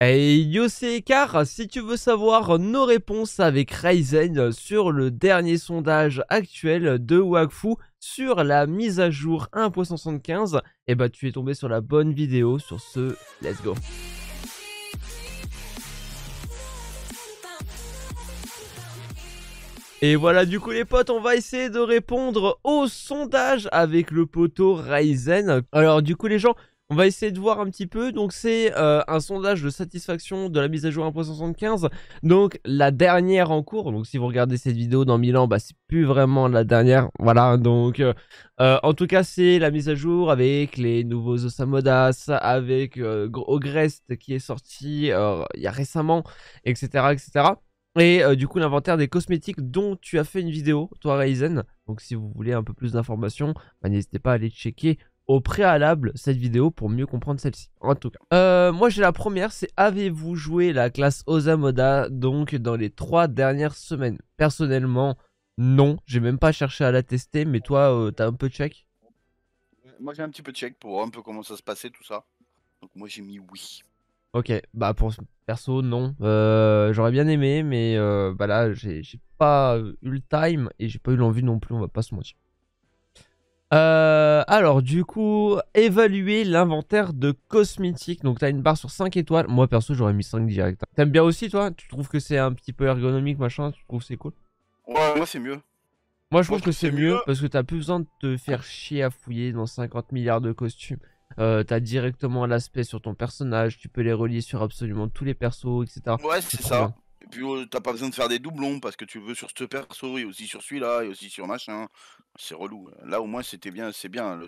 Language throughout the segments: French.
Hey yo c'est Car, si tu veux savoir nos réponses avec Ryzen sur le dernier sondage actuel de Wakfu sur la mise à jour 1.75, et bah tu es tombé sur la bonne vidéo sur ce Let's Go. Et voilà du coup les potes, on va essayer de répondre au sondage avec le poteau Ryzen. Alors du coup les gens, on va essayer de voir un petit peu. Donc c'est euh, un sondage de satisfaction de la mise à jour 1.75. Donc la dernière en cours. Donc si vous regardez cette vidéo dans 1000 ans, bah, c'est plus vraiment la dernière. Voilà, donc euh, euh, en tout cas c'est la mise à jour avec les nouveaux Osamodas, avec Ogrest qui est sorti il y a récemment, etc. etc. Et du coup, l'inventaire des cosmétiques dont tu as fait une vidéo, toi Ryzen. Donc, si vous voulez un peu plus d'informations, bah, n'hésitez pas à aller checker au préalable cette vidéo pour mieux comprendre celle-ci. En tout cas. Euh, moi j'ai la première, c'est avez-vous joué la classe Osamoda donc dans les trois dernières semaines Personnellement, non. J'ai même pas cherché à la tester, mais toi tu euh, t'as un peu de check Moi j'ai un petit peu de check pour voir un peu comment ça se passait tout ça. Donc moi j'ai mis oui. Ok, bah pour perso non. Euh, j'aurais bien aimé, mais bah là j'ai pas eu le time et j'ai pas eu l'envie non plus, on va pas se mentir. Euh, alors du coup, évaluer l'inventaire de cosmétiques. Donc t'as une barre sur 5 étoiles. Moi perso j'aurais mis 5 direct. Hein. T'aimes bien aussi toi Tu trouves que c'est un petit peu ergonomique machin Tu trouves c'est cool Ouais, moi c'est mieux. Moi je trouve que c'est mieux, parce que t'as plus besoin de te faire chier à fouiller dans 50 milliards de costumes. Euh, t'as directement l'aspect sur ton personnage, tu peux les relier sur absolument tous les persos, etc. Ouais, c'est ça puis oh, t'as pas besoin de faire des doublons parce que tu veux sur ce perso et aussi sur celui-là et aussi sur machin. C'est relou. Là au moins c'était bien, c'est bien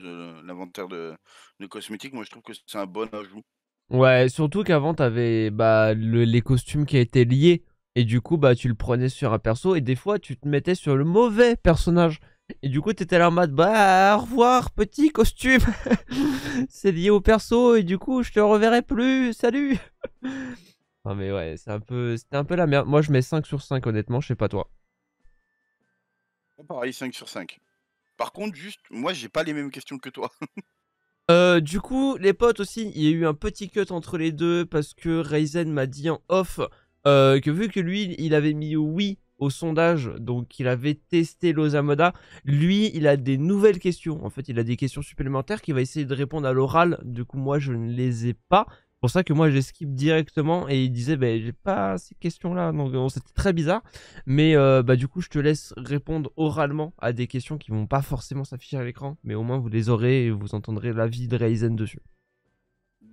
l'inventaire de, de cosmétiques. Moi je trouve que c'est un bon ajout. Ouais, surtout qu'avant t'avais bah les costumes qui étaient liés et du coup bah tu le prenais sur un perso et des fois tu te mettais sur le mauvais personnage. Et du coup, t'étais là en mode, bah, au revoir, petit costume. c'est lié au perso, et du coup, je te reverrai plus. Salut. Non mais ouais, c'est un peu, c'était un peu la merde. Moi je mets 5 sur 5 honnêtement, je sais pas toi. Pareil, 5 sur 5. Par contre, juste, moi j'ai pas les mêmes questions que toi. Euh, du coup, les potes aussi, il y a eu un petit cut entre les deux parce que Ryzen m'a dit en off euh, que vu que lui, il avait mis oui au sondage, donc il avait testé l'Osamoda, lui, il a des nouvelles questions. En fait, il a des questions supplémentaires qu'il va essayer de répondre à l'oral. Du coup, moi, je ne les ai pas pour ça que moi j'ai skip directement et il disait ben j'ai pas ces questions là donc c'était très bizarre mais euh, bah du coup je te laisse répondre oralement à des questions qui vont pas forcément s'afficher à l'écran mais au moins vous les aurez et vous entendrez l'avis de Ryzen dessus.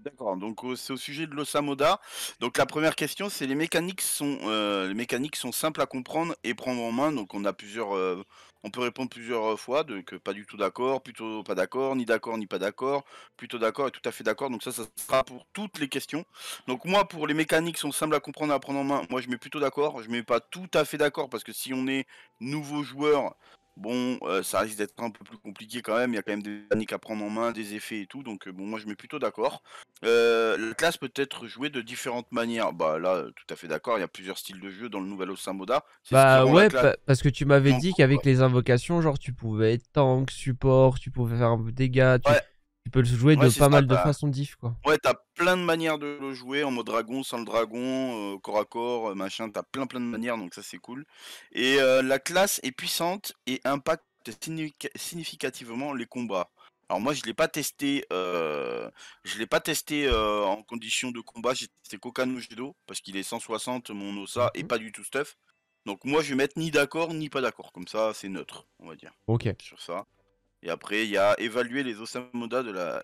D'accord. Donc euh, c'est au sujet de l'Osamoda. Donc la première question, c'est les mécaniques sont euh, les mécaniques sont simples à comprendre et prendre en main. Donc on a plusieurs, euh, on peut répondre plusieurs fois. Donc pas du tout d'accord, plutôt pas d'accord, ni d'accord ni pas d'accord, plutôt d'accord et tout à fait d'accord. Donc ça, ça sera pour toutes les questions. Donc moi pour les mécaniques sont simples à comprendre et à prendre en main. Moi je mets plutôt d'accord. Je mets pas tout à fait d'accord parce que si on est nouveau joueur, Bon, euh, ça risque d'être un peu plus compliqué quand même. Il y a quand même des techniques à prendre en main, des effets et tout. Donc, euh, bon, moi, je mets plutôt d'accord. Euh, la classe peut être jouée de différentes manières. Bah, là, tout à fait d'accord. Il y a plusieurs styles de jeu dans le nouvel Osamoda. Bah, ouais, parce que tu m'avais dit qu'avec les invocations, genre, tu pouvais être tank, support, tu pouvais faire un peu de dégâts. Tu... Tu peux le jouer de pas mal de façons diff, quoi. Ouais, t'as plein de manières de le jouer en mode dragon, sans le dragon, euh, corps à corps, euh, machin. T'as plein plein de manières, donc ça c'est cool. Et euh, la classe est puissante et impacte significativement les combats. Alors moi je l'ai pas testé, je l'ai pas testé en condition de combat. J'ai testé Kokano Jido parce qu'il est 160 mon Osa et mhm. pas du tout stuff. Donc moi je vais mettre ni d'accord ni pas d'accord. Comme ça c'est neutre, on va dire. Ok. Sur ça. Et après, il y a évaluer les Osamoda de la.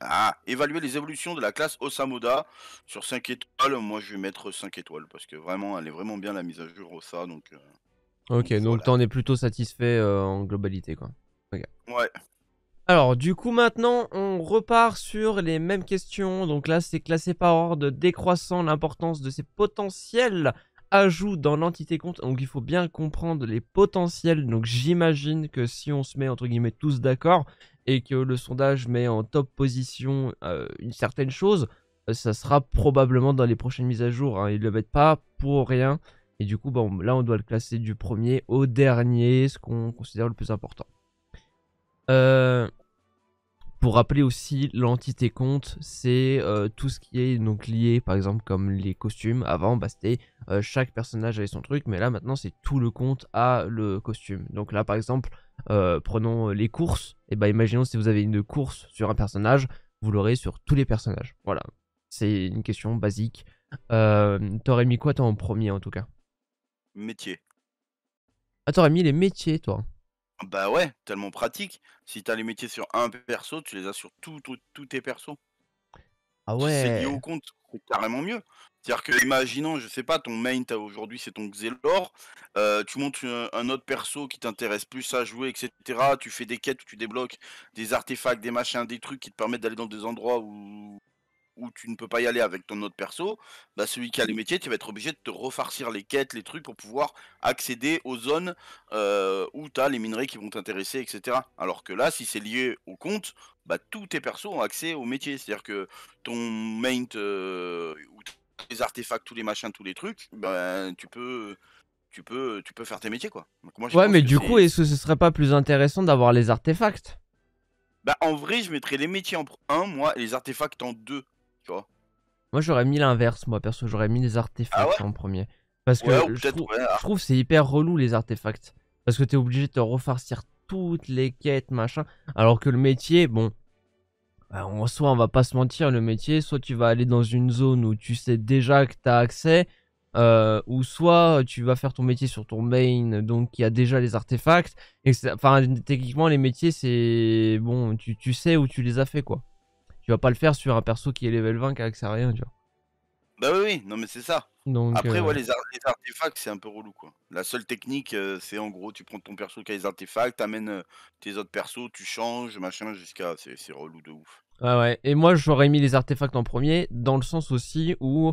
Ah, évaluer les évolutions de la classe Osamoda sur 5 étoiles. Moi, je vais mettre 5 étoiles parce que vraiment, elle est vraiment bien la mise à jour Osa. Donc, euh, ok, donc, voilà. t'en es plutôt satisfait euh, en globalité, quoi. Ouais. Alors, du coup, maintenant, on repart sur les mêmes questions. Donc là, c'est classé par ordre décroissant l'importance de ses potentiels dans l'entité compte. Donc il faut bien comprendre les potentiels. Donc j'imagine que si on se met entre guillemets tous d'accord et que le sondage met en top position euh, une certaine chose, euh, ça sera probablement dans les prochaines mises à jour. Hein. Ils le mettent pas pour rien. Et du coup, bon, là, on doit le classer du premier au dernier, ce qu'on considère le plus important. Euh, pour rappeler aussi, l'entité compte, c'est euh, tout ce qui est donc lié, par exemple, comme les costumes. Avant, bah, c'était euh, chaque personnage avait son truc, mais là, maintenant, c'est tout le compte à le costume. Donc là, par exemple, euh, prenons les courses. Et bah, imaginons si vous avez une course sur un personnage, vous l'aurez sur tous les personnages. Voilà, c'est une question basique. T'aurais mis quoi, toi, en premier, en tout cas Métier. Ah, t'aurais mis les métiers, toi bah ouais, tellement pratique. Si t'as les métiers sur un perso, tu les as sur tous tes persos. Ah ouais. c'est lié au compte, c'est carrément mieux. C'est-à-dire que, imaginons, je sais pas, ton main aujourd'hui c'est ton Xelor, euh, tu montes un, autre perso qui t'intéresse plus à jouer, etc. Tu fais des quêtes où tu débloques des artefacts, des machins, des trucs qui te permettent d'aller dans des endroits où où tu ne peux pas y aller avec ton autre perso, bah celui qui a les métiers, tu vas être obligé de te refarcir les quêtes, les trucs pour pouvoir accéder aux zones euh, où tu as les minerais qui vont t'intéresser, etc. Alors que là, si c'est lié au compte, bah, tous tes persos ont accès aux métiers, C'est-à-dire que ton main, Les euh, ou tes artefacts, tous les machins, tous les trucs, bah, tu peux tu peux, tu peux faire tes métiers quoi. ouais, mais du coup, est-ce que ce serait pas plus intéressant d'avoir les artefacts Bah en vrai, je mettrais les métiers en 1, moi, et les artefacts en 2. Moi j'aurais mis l'inverse, moi perso, j'aurais mis les artefacts ah en premier. Parce que ah. je, trouve, c'est hyper relou les artefacts. Parce que t'es obligé de te refarcir toutes les quêtes, machin. Alors que le métier, bon, bah, soit on va pas se mentir, le métier, soit tu vas aller dans une zone où tu sais déjà que tu as accès, euh, ou soit tu vas faire ton métier sur ton main, donc il y a déjà les artefacts. enfin, techniquement, les métiers, c'est bon, tu, tu sais où tu les as fait quoi. Tu vas pas le faire sur un perso qui est level 20 qui a accès à rien, tu vois. Bah oui, non mais c'est ça. Après, euh, ouais, les, artefacts, c'est un peu relou, quoi. La seule technique, euh, c'est en gros, tu prends ton perso qui a les artefacts, t'amènes amènes euh, tes autres persos, tu changes, machin, jusqu'à... C'est relou de ouf. Ah ouais, et moi, j'aurais mis les artefacts en premier, dans le sens aussi où...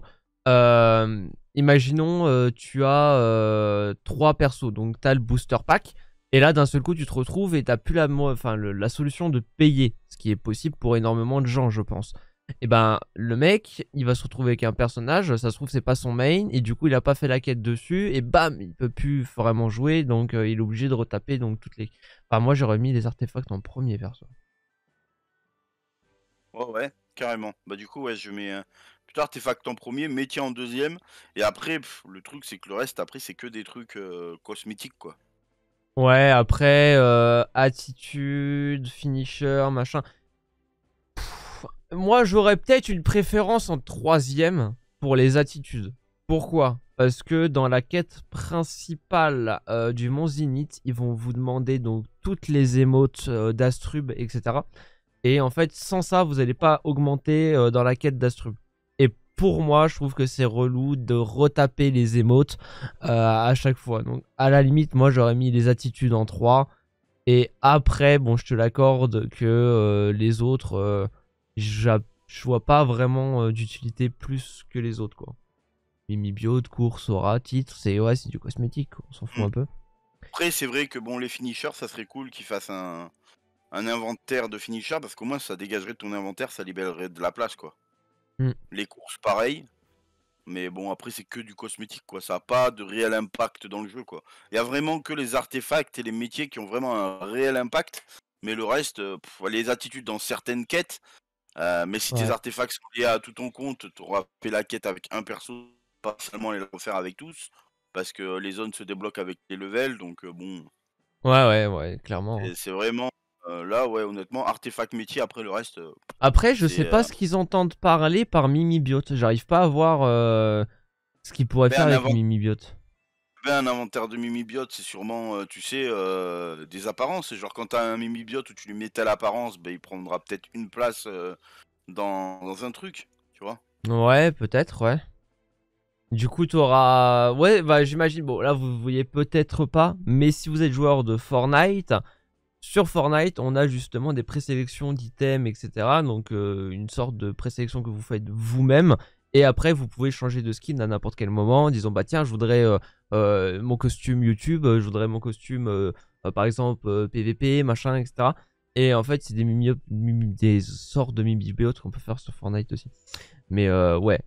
imaginons, tu as trois persos, donc as le booster pack, et là, d'un seul coup, tu te retrouves et t'as plus la, enfin, la solution de payer, ce qui est possible pour énormément de gens, je pense. Et eh ben, le mec, il va se retrouver avec un personnage, ça se trouve, c'est pas son main, et du coup, il a pas fait la quête dessus, et bam, il peut plus vraiment jouer, donc euh, il est obligé de retaper donc toutes les. Enfin, moi, j'aurais mis les artefacts en premier perso. Ouais, ouais, carrément. Bah, du coup, ouais, je mets. Euh, plutôt artefacts en premier, métier en deuxième, et après, le truc c'est que le reste, après, c'est que des trucs euh, cosmétiques, quoi. Ouais, après, euh, attitude, finisher, machin. moi, j'aurais peut-être une préférence en troisième pour les attitudes. Pourquoi Parce que dans la quête principale euh, du Mont Zinith, ils vont vous demander donc toutes les émotes euh, d'Astrub, etc. Et en fait, sans ça, vous n'allez pas augmenter dans la quête d'Astrub pour moi, je trouve que c'est relou de retaper les émotes euh, à chaque fois. Donc, à la limite, moi, j'aurais mis les attitudes en 3. Et après, bon, je te l'accorde que euh, les autres, euh, je je vois pas vraiment d'utilité plus que les autres, quoi. Mimi de course, aura, titre, c'est du cosmétique, on s'en fout mm. un peu. Après, c'est vrai que bon, les finishers, ça serait cool qu'ils fassent un, un inventaire de finishers parce qu'au moins ça dégagerait ton inventaire, ça libérerait de la place, quoi. Mm. Les courses, pareil. Mais bon, après, c'est que du cosmétique, quoi. Ça n'a pas de réel impact dans le jeu, quoi. Il y a vraiment que les artefacts et les métiers qui ont vraiment un réel impact. Mais le reste, euh, les attitudes dans certaines quêtes. Euh, mais si tes artefacts sont liés à tout ton compte, tu auras fait la quête avec un perso, pas seulement les refaire avec tous. Parce que les zones se débloquent avec les levels, donc euh, bon. Ouais, ouais, ouais, clairement. C'est vraiment euh, là, ouais, honnêtement, artefact métier, après le reste. Euh, après, je sais pas euh, ce qu'ils entendent parler par mimibiote. J'arrive pas à voir ce qu'ils pourraient ben, faire avec ben, un inventaire de mimibiote, c'est sûrement, tu sais, des apparences. Genre, quand t'as un mimibiote où tu lui mets telle apparence, ben, il prendra peut-être une place dans... un truc, tu vois. Ouais, peut-être, ouais. Du coup, tu auras. Ouais, bah, j'imagine. Bon, là, vous voyez peut-être pas, mais si vous êtes joueur de Fortnite. Sur Fortnite, on a justement des présélections d'items, etc. Donc euh, une sorte de présélection que vous faites vous-même. Et après, vous pouvez changer de skin à n'importe quel moment Disons, disant, bah tiens, je voudrais euh, euh, mon costume YouTube, je voudrais mon costume, par exemple, PVP, machin, etc. Et en fait, c'est des, des sortes de mimibiotes qu'on peut faire sur Fortnite aussi. Mais ouais.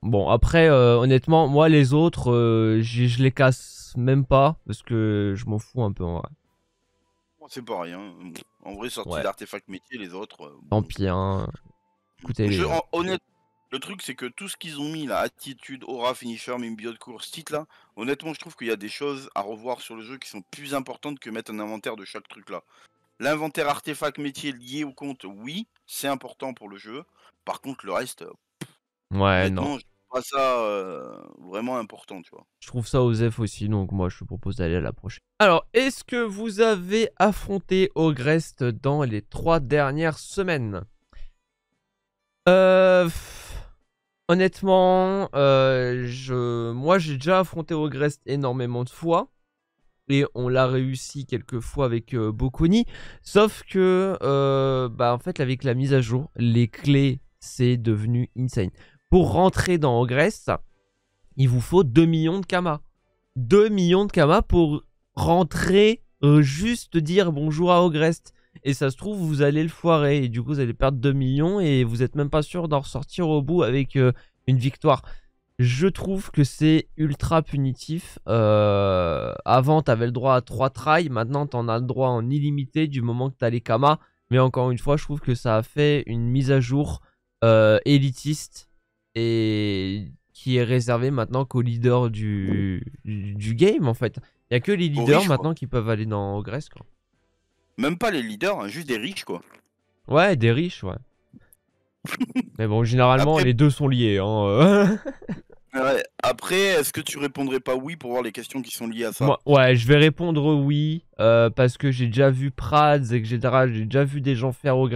Bon, après, honnêtement, moi, les autres, je les casse même pas, parce que je m'en fous un peu en vrai c'est pas rien hein. En vrai, sorti d'artefacts métiers, les autres. vampires euh, hein. Écoutez, le truc, c'est que tout ce qu'ils ont mis, la attitude, aura, finisher, même bio de course, titre là, honnêtement, je trouve qu'il y a des choses à revoir sur le jeu qui sont plus importantes que mettre un inventaire de chaque truc là. L'inventaire artefact métier lié au compte, oui, c'est important pour le jeu. Par contre, le reste. Euh, ouais, non ça vraiment important, tu vois. Je trouve ça aux F aussi, donc moi je te propose d'aller à la prochaine. Alors, est-ce que vous avez affronté Ogrest dans les trois dernières semaines euh, Honnêtement, euh, je... moi j'ai déjà affronté Ogrest énormément de fois. Et on l'a réussi quelques fois avec beaucoup Bocconi. Sauf que, euh, bah, en fait, avec la mise à jour, les clés, c'est devenu insane pour rentrer dans Ogrest, il vous faut 2 millions de Kama. 2 millions de Kama pour rentrer, euh, juste dire bonjour à Ogrest. Et ça se trouve, vous allez le foirer. Et du coup, vous allez perdre 2 millions et vous n'êtes même pas sûr d'en ressortir au bout avec euh, une victoire. Je trouve que c'est ultra punitif. Euh, avant, tu avais le droit à 3 tries. Maintenant, tu en as le droit en illimité du moment que tu as les Kama. Mais encore une fois, je trouve que ça a fait une mise à jour élitiste et qui est réservé maintenant qu'aux leaders du, du, game en fait. Il n'y a que les leaders maintenant qui peuvent aller dans Grèce Même pas les leaders, hein, juste des riches quoi. Ouais, des riches ouais. Mais bon, généralement les deux sont liés. Hein, euh. Après, est-ce que tu répondrais pas oui pour voir les questions qui sont liées à ça Ouais, je vais répondre oui euh, parce que j'ai déjà vu Prads, etc. J'ai déjà vu des gens faire au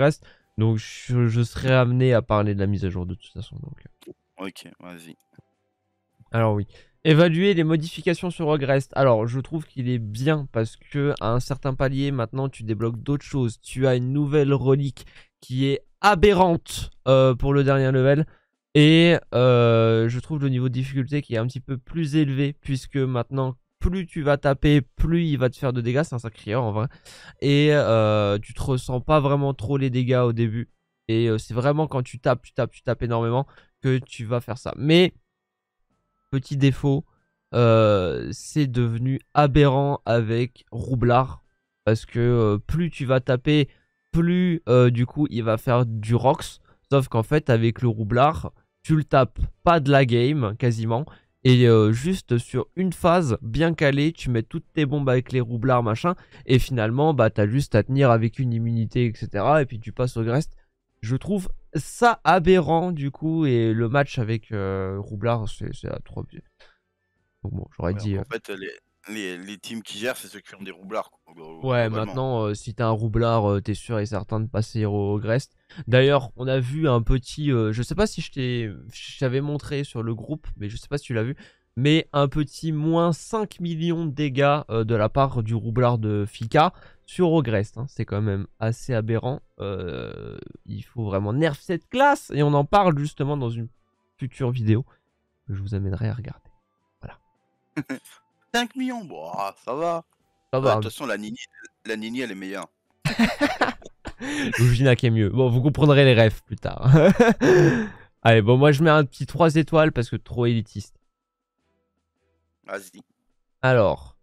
donc je, serai amené à parler de la mise à jour de toute façon. Donc. Ok, vas-y. Alors oui. Évaluer les modifications sur Regrest. Alors, je trouve qu'il est bien parce que à un certain palier, maintenant, tu débloques d'autres choses. Tu as une nouvelle relique qui est aberrante euh, pour le dernier level. Et euh, je trouve le niveau de difficulté qui est un petit peu plus élevé puisque maintenant, plus tu vas taper, plus il va te faire de dégâts. C'est un sacré en vrai. Et tu euh, tu te ressens pas vraiment trop les dégâts au début. Et euh, c'est vraiment quand tu tapes, tu tapes, tu tapes énormément que tu vas faire ça. Mais, petit défaut, euh, c'est devenu aberrant avec Roublard. Parce que plus tu vas taper, plus du coup il va faire du rox. Sauf qu'en fait, avec le Roublard, tu le tapes pas de la game quasiment et euh, juste sur une phase bien calée, tu mets toutes tes bombes avec les roublards, machin, et finalement, bah, t'as juste à tenir avec une immunité, etc., et puis tu passes au reste. Je trouve ça aberrant, du coup, et le match avec euh, roublards, roublard, c'est à trop... Donc bon, j'aurais dit les, teams qui gèrent, c'est ceux qui ont des roublards. ouais, maintenant, euh, si t'as un roublard, euh, t'es sûr et certain de passer au Grest. D'ailleurs, on a vu un petit. Euh, je sais pas si je t'avais montré sur le groupe, mais je sais pas si tu l'as vu. Mais un petit moins 5 millions de dégâts de la part du roublard de Fika sur Ogrest. Hein. C'est quand même assez aberrant. il faut vraiment nerf cette classe. Et on en parle justement dans une future vidéo que je vous amènerai à regarder. Voilà. 5 millions Bon, ah, ça va. De toute façon, la Nini, la elle est meilleure. Loujina qui est mieux. Bon, vous comprendrez les rêves plus tard. Allez, bon, moi je mets un petit 3 étoiles parce que trop élitiste. Vas-y. Alors.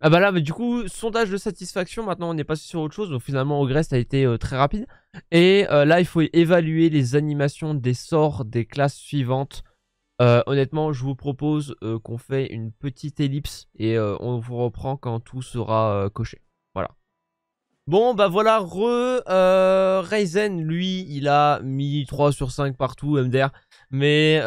Ah bah là, mais du coup, sondage de satisfaction, maintenant on est passé sur autre chose, donc finalement au Grest a été euh, très rapide. Et euh, là, il faut évaluer les animations des sorts des classes suivantes euh, honnêtement, je vous propose euh, qu'on fait une petite ellipse et euh, on vous reprend quand tout sera coché. Voilà. Bon, bah voilà, re... lui, il a mis 3 sur 5 partout, MDR. Mais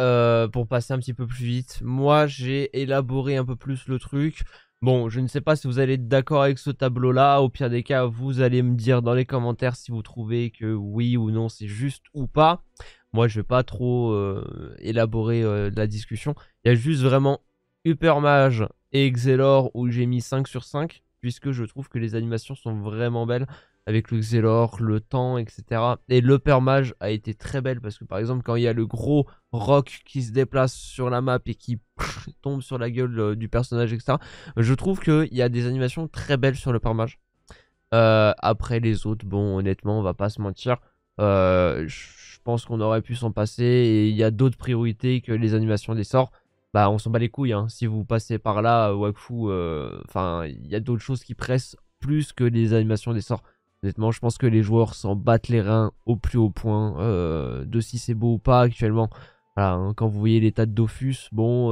pour passer un petit peu plus vite, moi, j'ai élaboré un peu plus le truc. Bon, je ne sais pas si vous allez être d'accord avec ce tableau-là. Au pire des cas, vous allez me dire dans les commentaires si vous trouvez que oui ou non, c'est juste ou pas. Moi, je vais pas trop euh, élaborer euh, la discussion. Il y a juste vraiment Hypermage et Xelor où j'ai mis 5 sur 5, puisque je trouve que les animations sont vraiment belles avec le Xelor, le temps, etc. Et Permage a été très belle parce que par exemple, quand il y a le gros rock qui se déplace sur la map et qui tombe sur la gueule euh, du personnage, etc., je trouve qu'il y a des animations très belles sur le Euh, après les autres, bon, honnêtement, on va pas se mentir euh, je pense qu'on aurait pu s'en passer et il y a d'autres priorités que les animations des sorts. Bah, on s'en bat les couilles. Hein. Si vous passez par là, euh, Wakfu, euh, enfin, il y a d'autres choses qui pressent plus que les animations des sorts. Honnêtement, je pense que les joueurs s'en battent les reins au plus haut point euh, de si c'est beau ou pas actuellement. Hein, quand vous voyez l'état de Dofus, bon,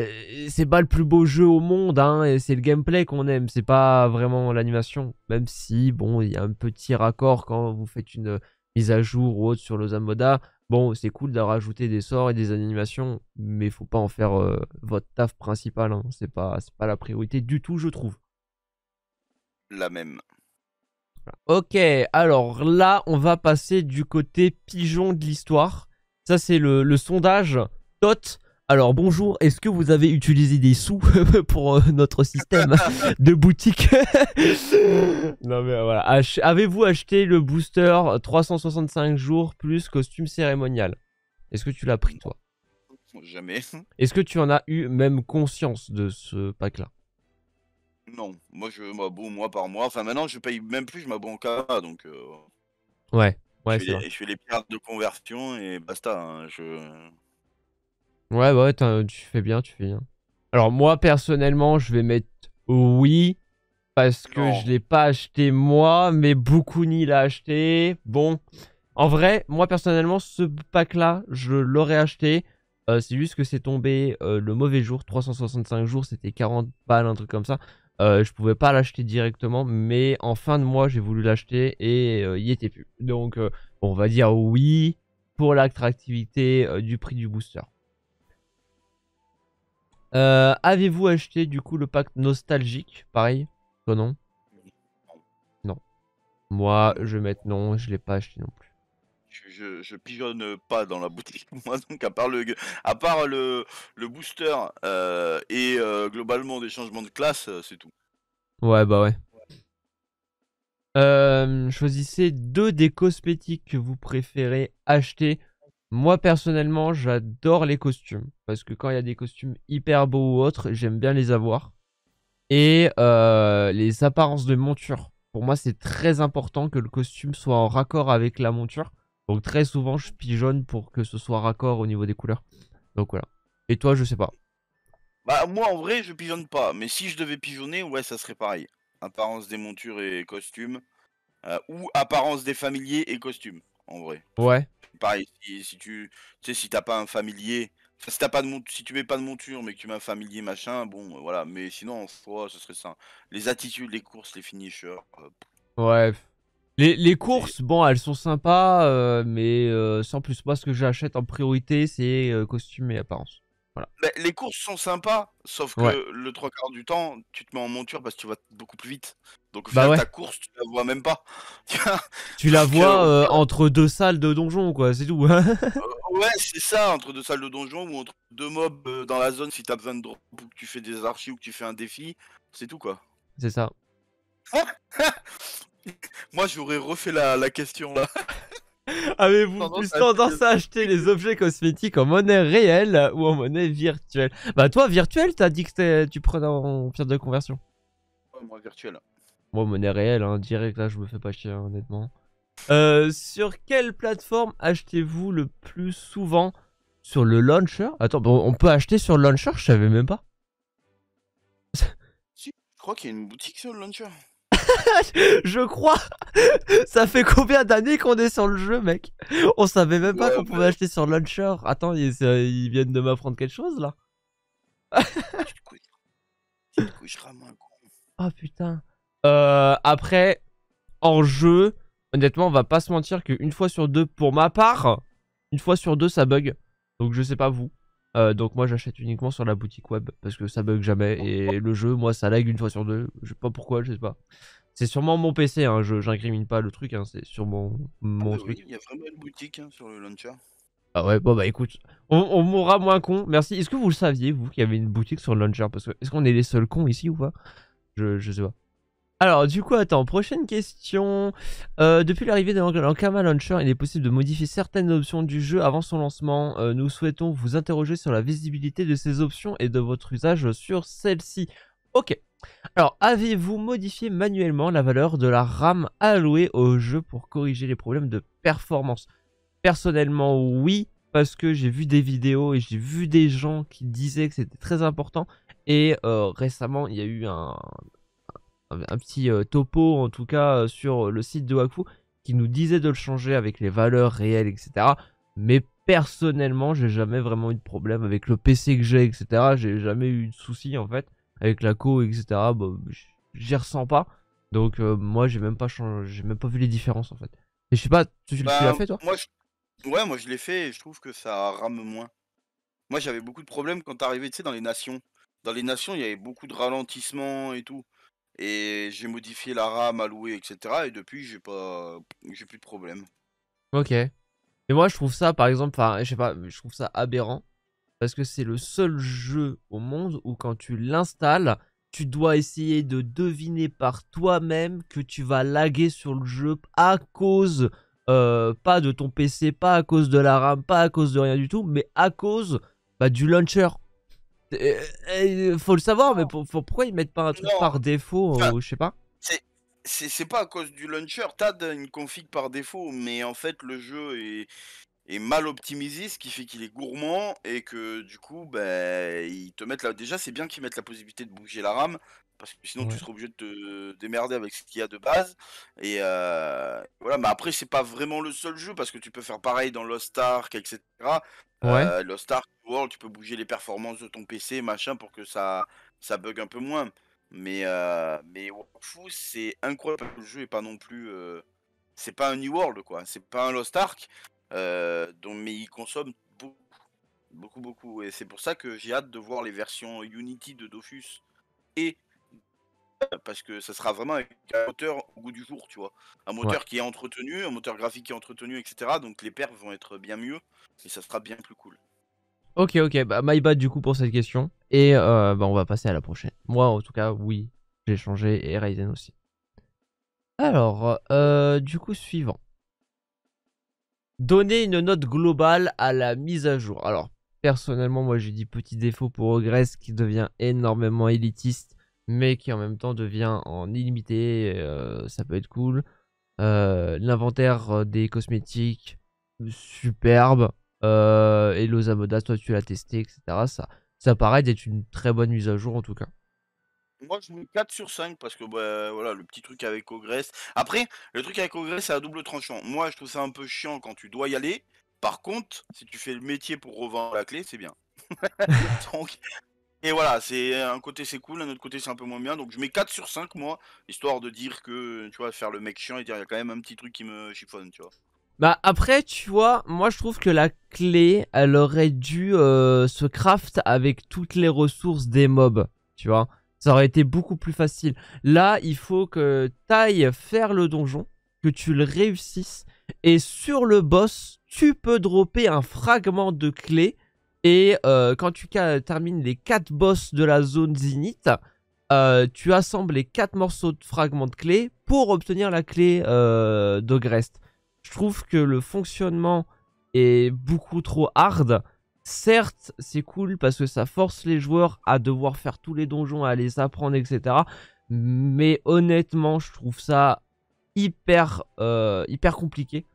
euh, c'est pas le plus beau jeu au monde, hein, et c'est le gameplay qu'on aime, c'est pas vraiment l'animation. Même si, bon, il y a un petit raccord quand vous faites une mise à jour ou autre sur le Zamoda. Bon, c'est cool de rajouter des sorts et des animations, mais faut pas en faire euh, votre taf principal. Hein. C'est pas, pas la priorité du tout, je trouve. La même. Ok, alors là, on va passer du côté pigeon de l'histoire. Ça, c'est le, le sondage TOT alors bonjour, est-ce que vous avez utilisé des sous pour euh, notre système de boutique Non mais voilà. Avez-vous acheté le booster 365 jours plus costume cérémonial Est-ce que tu l'as pris toi Jamais. Est-ce que tu en as eu même conscience de ce pack-là Non, moi je m'abonne mois par mois. Enfin maintenant je paye même plus, je m'abonne cas, donc. Euh, ouais. Ouais, c'est fais les, je fais les cartes de conversion et basta. Hein. je... Ouais, bah ouais, tu fais bien, tu fais bien. Alors moi, personnellement, je vais mettre oui, parce que je l'ai pas acheté moi, mais Bukuni l'a acheté. Bon, en vrai, moi, personnellement, ce pack-là, je l'aurais acheté. Euh, c'est juste que c'est tombé euh, le mauvais jour, 365 jours, c'était 40 balles, un truc comme ça. Euh, je pouvais pas l'acheter directement, mais en fin de mois, j'ai voulu l'acheter et il était plus. Donc, on va dire oui pour l'attractivité du prix du booster. Euh, Avez-vous acheté du coup le pack nostalgique Pareil non Non. Moi, je vais mettre non, je l'ai pas acheté non plus. Je, je, pigeonne pas dans la boutique, moi, donc à part le, à part le, booster euh, et euh, globalement des changements de classe, euh, c'est tout. Ouais, bah ouais. Euh, choisissez deux des cosmétiques que vous préférez acheter moi personnellement, j'adore les costumes parce que quand il y a des costumes hyper beaux ou autres, j'aime bien les avoir. Et euh, les apparences de monture. Pour moi, c'est très important que le costume soit en raccord avec la monture. Donc très souvent, je pigeonne pour que ce soit raccord au niveau des couleurs. Donc voilà. Et toi, je sais pas. Bah moi en vrai, je pigeonne pas, mais si je devais pigeonner, ouais, ça serait pareil. Apparence des montures et costumes. Euh, ou apparence des familiers et costumes, en vrai. Ouais pareil, si, si tu sais, si t'as pas un familier, si t'as pas de si tu mets pas de monture mais que tu mets un familier machin, bon euh, voilà, mais sinon en soi, ce serait ça. Les attitudes, les courses, les finishers. Euh, ouais. Les, courses, bon, elles sont sympas, euh, mais sans plus. Moi, ce que j'achète en priorité, c'est costume et apparence. Voilà. Bah, les courses sont sympas, sauf que le trois quarts du temps, tu te mets en monture parce que tu vas beaucoup plus vite. Donc bah ta course, tu la vois même pas. tu la vois euh, entre deux salles de donjon, quoi, c'est tout. Hein. Euh, ouais, c'est ça, entre deux salles de donjon ou entre deux mobs euh, dans la zone si t'as besoin de drop ou que tu fais des archis ou que tu fais un défi, c'est tout, quoi. C'est ça. Moi, j'aurais refait la, question là. Avez-vous plus tendance à acheter les objets cosmétiques en monnaie réelle ou en monnaie virtuelle Bah toi, virtuelle, t'as dit que tu prenais en pierre de conversion. Moi, virtuelle. Moi, monnaie réelle, hein, direct, là, je me fais pas chier, hein, honnêtement. Euh, sur quelle plateforme achetez-vous le plus souvent Sur le launcher Attends, on peut acheter sur le launcher Je savais même pas. Si, je crois qu'il y a une boutique sur le launcher. je crois Ça fait combien d'années qu'on est sur le jeu, mec On savait même pas qu'on pouvait acheter sur le launcher. Attends, euh, ils, viennent de m'apprendre quelque chose, là Ah oh, putain euh, après, en jeu, honnêtement, on va pas se mentir qu'une fois sur deux, pour ma part, une fois sur deux, ça bug. Donc je sais pas vous. Euh, donc moi j'achète uniquement sur la boutique web parce que ça bug jamais et le jeu moi ça lag une fois sur deux je sais pas pourquoi je sais pas c'est sûrement mon PC hein, je j'incrimine pas le truc hein. c'est sûrement mon, ah bah truc il y a vraiment une boutique hein, sur le launcher ah ouais bon bah écoute on, m'aura moins con merci est-ce que vous le saviez vous qu'il y avait une boutique sur le launcher parce que est-ce qu'on est les seuls cons ici ou pas je, je sais pas alors, du coup, attends, prochaine question. Euh, depuis l'arrivée de l'Ankama Launcher, il est possible de modifier certaines options du jeu avant son lancement. Euh, nous souhaitons vous interroger sur la visibilité de ces options et de votre usage sur celles-ci. Ok. Alors, avez-vous modifié manuellement la valeur de la RAM allouée au jeu pour corriger les problèmes de performance Personnellement, oui, parce que j'ai vu des vidéos et j'ai vu des gens qui disaient que c'était très important. Et euh, récemment, il y a eu un, un, petit euh, topo en tout cas euh, sur euh, le site de Wakfu qui nous disait de le changer avec les valeurs réelles, etc. Mais personnellement, j'ai jamais vraiment eu de problème avec le PC que j'ai, etc. J'ai jamais eu de soucis en fait avec la co, etc. j'y ressens pas. Donc moi, j'ai même pas changé, j'ai même pas vu les différences en fait. Et je sais pas, tu, l'as bah, fait toi Ouais, moi je l'ai fait et je trouve que ça rame moins. Moi, j'avais beaucoup de problèmes quand t'arrivais, tu sais, dans les nations. Dans les nations, il y avait beaucoup de ralentissements et tout et j'ai modifié la RAM allouée, etc. Et depuis, j'ai pas, j'ai plus de problème. Ok. Et moi, je trouve ça, par exemple, enfin, je sais pas, mais je trouve ça aberrant parce que c'est le seul jeu au monde où quand tu l'installes, tu dois essayer de deviner par toi-même que tu vas laguer sur le jeu à cause euh, pas de ton PC, pas à cause de la RAM, pas à cause de rien du tout, mais à cause bah, du launcher il euh, euh, faut le savoir, mais pourquoi ils mettent pas un truc par défaut euh, Je sais pas. C'est pas à cause du launcher. T'as une config par défaut, mais en fait, le jeu est, mal optimisé, ce qui fait qu'il est gourmand et que du coup, ben, ils te mettent là. Déjà, c'est bien qu'ils mettent la possibilité de bouger la RAM parce que sinon tu seras obligé de te démerder avec ce qu'il y a de base. Et euh, voilà, mais après c'est pas vraiment le seul jeu parce que tu peux faire pareil dans Lost Ark, etc. Euh, Lost Ark World, tu peux bouger les performances de ton PC, machin, pour que ça ça bug un peu moins. Mais euh, mais fou c'est incroyable le jeu et pas non plus. c'est pas un New World quoi, c'est pas un Lost Ark. dont mais il consomme beaucoup, beaucoup, beaucoup. Et c'est pour ça que j'ai hâte de voir les versions Unity de Dofus et parce que ça sera vraiment un moteur au goût du jour, tu vois. Un moteur qui est entretenu, un moteur graphique qui est entretenu, etc. Donc les perfs vont être bien mieux et ça sera bien plus cool. Ok, ok, bah my bad du coup pour cette question. Et euh, bah, on va passer à la prochaine. Moi en tout cas, oui, j'ai changé et Ryzen aussi. Alors, euh, du coup, suivant. Donner une note globale à la mise à jour. Alors, personnellement, moi j'ai dit petit défaut pour Ogress qui devient énormément élitiste mais qui en même temps devient en illimité, euh, ça peut être cool. Euh, l'inventaire euh, des cosmétiques, superbe. et modas toi tu l'as testé, etc. Ça, ça paraît d'être une très bonne mise à jour en tout cas. Moi, je mets 4 sur 5 parce que bah, voilà, le petit truc avec Ogress. Après, le truc avec Ogress, c'est à double tranchant. Moi, je trouve ça un peu chiant quand tu dois y aller. Par contre, si tu fais le métier pour revendre la clé, c'est bien. Donc, et voilà, c'est un côté c'est cool, un autre côté c'est un peu moins bien. Donc je mets 4 sur 5 moi, histoire de dire que tu vois, faire le mec chiant et il y a quand même un petit truc qui me chiffonne, tu vois. Bah après, tu vois, moi je trouve que la clé, elle aurait dû euh, se craft avec toutes les ressources des mobs, tu vois. Ça aurait été beaucoup plus facile. Là, il faut que taille faire le donjon, que tu le réussisses, et sur le boss, tu peux dropper un fragment de clé et euh, quand tu termines les 4 boss de la zone Zenith, euh, tu assembles les 4 morceaux de fragments de clé pour obtenir la clé euh, d'Ogrest. Je trouve que le fonctionnement est beaucoup trop hard. Certes, c'est cool parce que ça force les joueurs à devoir faire tous les donjons, à les apprendre, etc. Mais honnêtement, je trouve ça hyper, hyper compliqué.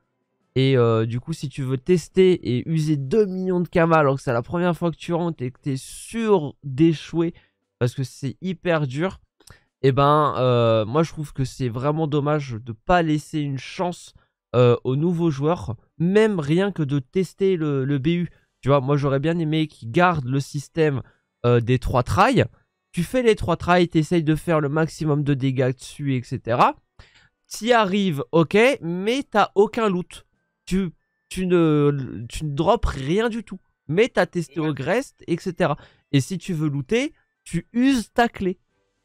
Et euh, du coup, si tu veux tester et user 2 millions de kamas alors que c'est la première fois que tu rentres et que tu es sûr d'échouer parce que c'est hyper dur, et eh ben euh, moi je trouve que c'est vraiment dommage de pas laisser une chance euh, aux nouveaux joueurs, même rien que de tester le, le BU. Tu vois, moi j'aurais bien aimé qu'ils gardent le système des 3 tries. Tu fais les 3 tu essayes de faire le maximum de dégâts dessus, etc. T'y arrives, ok, mais t'as aucun loot tu, ne, tu ne drops rien du tout. Mais ta testogrest, etc. Et si tu veux looter, tu uses ta clé.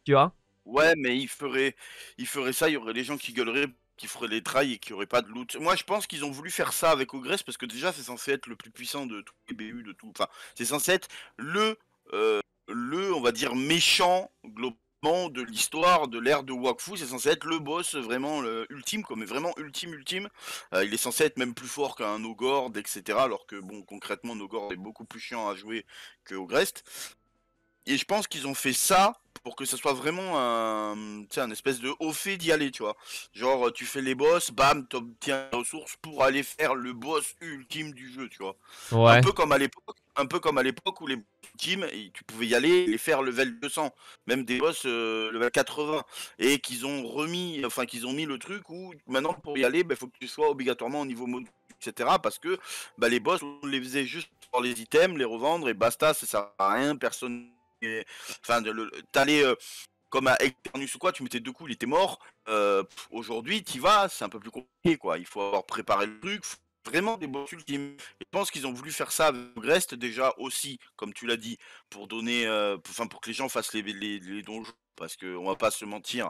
Tu vois Ouais, mais il ferait, il ferait ça, il y aurait les gens qui gueuleraient, qui feraient les trails et qui auraient pas de loot. Moi, je pense qu'ils ont voulu faire ça avec Ogress parce que déjà, c'est censé être le plus puissant de tous les BU, de tout. Enfin, c'est censé être le, euh, le, on va dire, méchant global de l'histoire de l'ère de Wakfu. C'est censé être le boss vraiment ultime, comme vraiment ultime ultime. Euh, il est censé être même plus fort qu'un Nogord, etc. Alors que bon, concrètement, Nogord est beaucoup plus chiant à jouer que Et je pense qu'ils ont fait ça pour que ça soit vraiment un, un espèce de au fait d'y aller, tu vois. Genre, euh, tu fais les boss, bam, t'obtiens des ressources pour aller faire le boss ultime du jeu, tu vois. Un peu comme à l'époque, un peu comme à l'époque où les teams tu pouvais y aller et les faire level 200, même des boss euh, level 80, et qu'ils ont remis, enfin qu'ils ont mis le truc où maintenant pour y aller, il bah, faut que tu sois obligatoirement au niveau mode, etc. Parce que bah, les boss, on les faisait juste pour les items, les revendre et basta, ça sert à rien, personne enfin, t'allais euh, comme à Externus ou quoi, tu mettais deux coups, il était mort. Euh, aujourd'hui, t'y vas, c'est un peu plus compliqué, quoi. Il faut avoir préparé le truc, vraiment des bons ultimes. Je pense qu'ils ont voulu faire ça avec Grest déjà aussi, comme tu l'as dit, pour donner, euh, enfin, pour que les gens fassent les, les, les donjons parce qu'on va pas se mentir,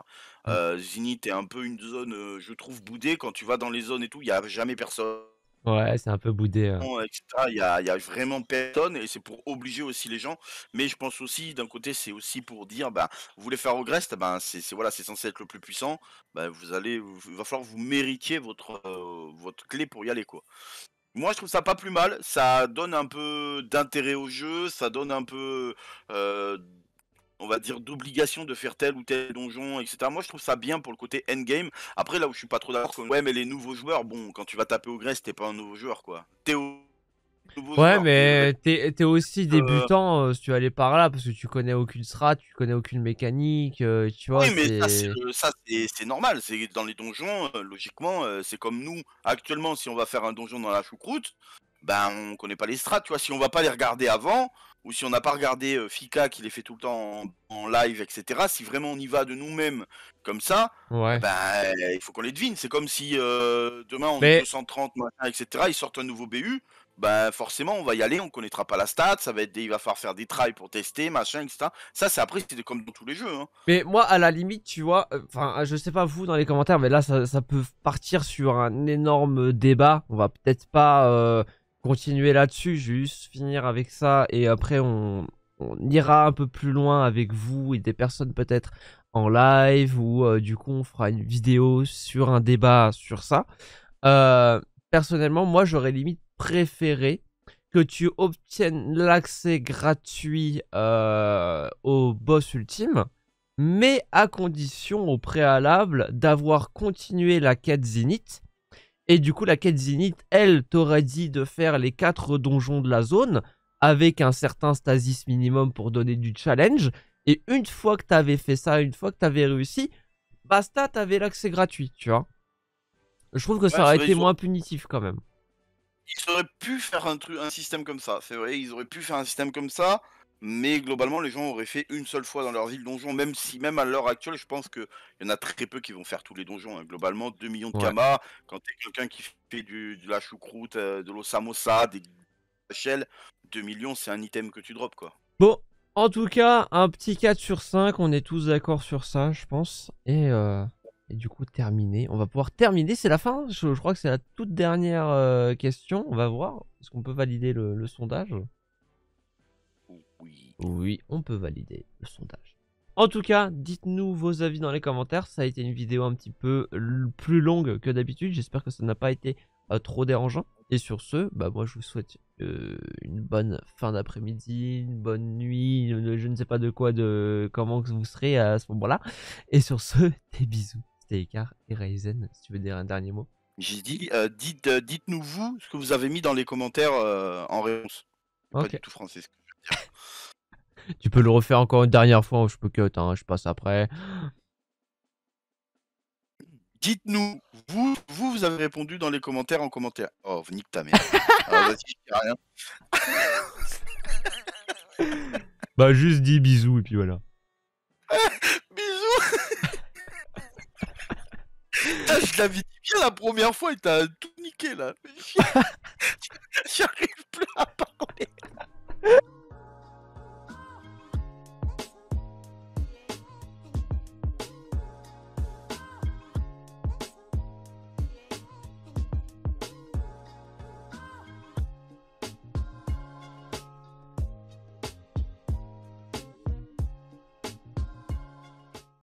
mm. euh, est un peu une zone, je trouve, boudée. Quand tu vas dans les zones et tout, il n'y a jamais personne. Ouais, c'est un peu boudé. Euh. Il y a, a vraiment personne et c'est pour obliger aussi les gens. Mais je pense aussi, d'un côté, c'est aussi pour dire, ben, vous voulez faire au ben, c'est voilà, c'est censé être le plus puissant. Ben, vous allez, il va falloir que vous méritiez votre euh, votre clé pour y aller quoi. Moi, je trouve ça pas plus mal. Ça donne un peu d'intérêt au jeu, ça donne un peu euh, on va dire d'obligation de faire tel ou tel donjon, etc. Moi, je trouve ça bien pour le côté endgame. Après, là où je suis pas trop d'accord, ouais, mais les nouveaux joueurs, bon, quand tu vas taper au grès t'es pas un nouveau joueur, quoi. T'es Ouais, mais t'es aussi euh. débutant euh, si tu aller par là parce que tu connais aucune strat, tu connais aucune mécanique, euh, tu vois. Oui, mais ça c'est normal. C'est dans les donjons, logiquement, c'est comme nous actuellement si on va faire un donjon dans la choucroute, ben on connaît pas les strats, tu vois. Si on va pas les regarder avant, ou si on n'a pas regardé euh, Fika qui les fait tout le temps en, live, etc. Si vraiment on y va de nous-mêmes comme ça, ben il faut qu'on les devine. C'est comme si euh, demain on est 230 matin, etc. Ils sortent un nouveau BU. Ben forcément on va y aller, on connaîtra pas la stat, ça va il va falloir faire des trials pour tester, machin, etc. Ça c'est après c'était comme dans tous les jeux. Hein. Mais moi à la limite tu vois, euh, enfin je sais pas vous dans les commentaires, mais là ça, ça peut partir sur un énorme débat. On va peut-être pas continuer là-dessus, juste finir avec ça et après on, ira un peu plus loin avec vous et des personnes peut-être en live ou euh, du coup on fera une vidéo sur un débat sur ça. Euh, personnellement, moi j'aurais limite préféré que tu obtiennes l'accès gratuit euh, au boss ultime, mais à condition au préalable d'avoir continué la quête Zénith et du coup, la quête Zénith, elle, t'aurait dit de faire les quatre donjons de la zone avec un certain stasis minimum pour donner du challenge. Et une fois que t'avais fait ça, une fois que t'avais réussi, basta, t'avais l'accès gratuit, tu vois. Je trouve que ça aurait été moins punitif quand même. Ils auraient pu faire un, un système comme ça, c'est vrai, ils auraient pu faire un système comme ça mais globalement, les gens auraient fait une seule fois dans leur ville donjon, même si, même à l'heure actuelle, je pense qu'il y en a très peu qui vont faire tous les donjons. Hein. Globalement, 2 millions de kamas, quand t'es quelqu'un qui fait du, de la choucroute, euh, de l'osamosa des 2 millions, c'est un item que tu drops, quoi. Bon, en tout cas, un petit 4 sur 5, on est tous d'accord sur ça, je pense. Euh, et, du coup, terminé. On va pouvoir terminer, c'est la fin. Hein. Je, crois que c'est la toute dernière euh, question. On va voir. Est-ce qu'on peut valider le sondage oui. on peut valider le sondage. En tout cas, dites-nous vos avis dans les commentaires. Ça a été une vidéo un petit peu plus longue que d'habitude. J'espère que ça n'a pas été euh, trop dérangeant. Et sur ce, bah moi je vous souhaite euh, une bonne fin d'après-midi, une bonne nuit, je ne sais pas de quoi, de comment vous serez à ce moment-là. Et sur ce, des bisous. C'était Icar et Ryzen. si tu veux dire un dernier mot. J'ai dit, euh, dites, dites-nous vous ce que vous avez mis dans les commentaires en réponse. Pas du tout français tu peux le refaire encore une dernière fois. Je peux cut, hein, je passe après. Dites-nous, vous, vous, avez répondu dans les commentaires en commentaire. Oh, nique ta mère. vas-y, rien. bah, juste dis bisous et puis voilà. Bisous. Ah, je l'avais dit bien la première fois et t'as tout niqué là. J'arrive plus à parler.